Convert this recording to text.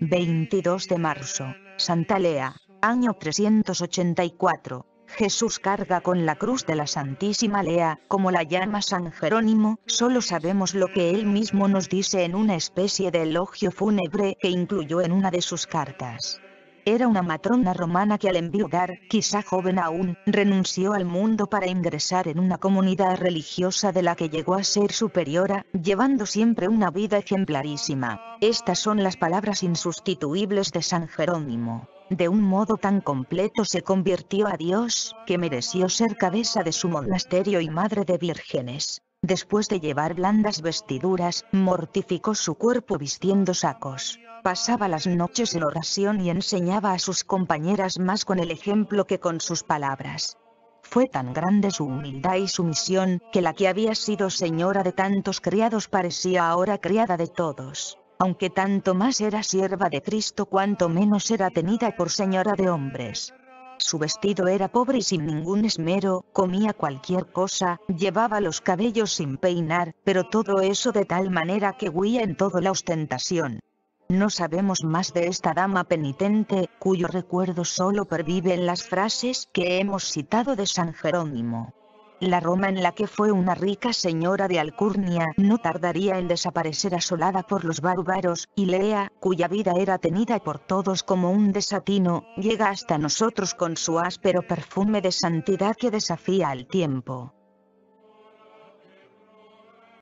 22 de marzo, Santa Lea, año 384. Jesús carga con la cruz de la Santísima Lea, como la llama San Jerónimo, solo sabemos lo que él mismo nos dice en una especie de elogio fúnebre que incluyó en una de sus cartas. Era una matrona romana que al enviudar, quizá joven aún, renunció al mundo para ingresar en una comunidad religiosa de la que llegó a ser superiora, llevando siempre una vida ejemplarísima. Estas son las palabras insustituibles de San Jerónimo. De un modo tan completo se convirtió a Dios, que mereció ser cabeza de su monasterio y madre de vírgenes. Después de llevar blandas vestiduras, mortificó su cuerpo vistiendo sacos. Pasaba las noches en oración y enseñaba a sus compañeras más con el ejemplo que con sus palabras. Fue tan grande su humildad y sumisión, que la que había sido señora de tantos criados parecía ahora criada de todos aunque tanto más era sierva de Cristo cuanto menos era tenida por señora de hombres. Su vestido era pobre y sin ningún esmero, comía cualquier cosa, llevaba los cabellos sin peinar, pero todo eso de tal manera que huía en toda la ostentación. No sabemos más de esta dama penitente, cuyo recuerdo solo pervive en las frases que hemos citado de San Jerónimo. La Roma en la que fue una rica señora de Alcurnia no tardaría en desaparecer asolada por los bárbaros, y Lea, cuya vida era tenida por todos como un desatino, llega hasta nosotros con su áspero perfume de santidad que desafía al tiempo.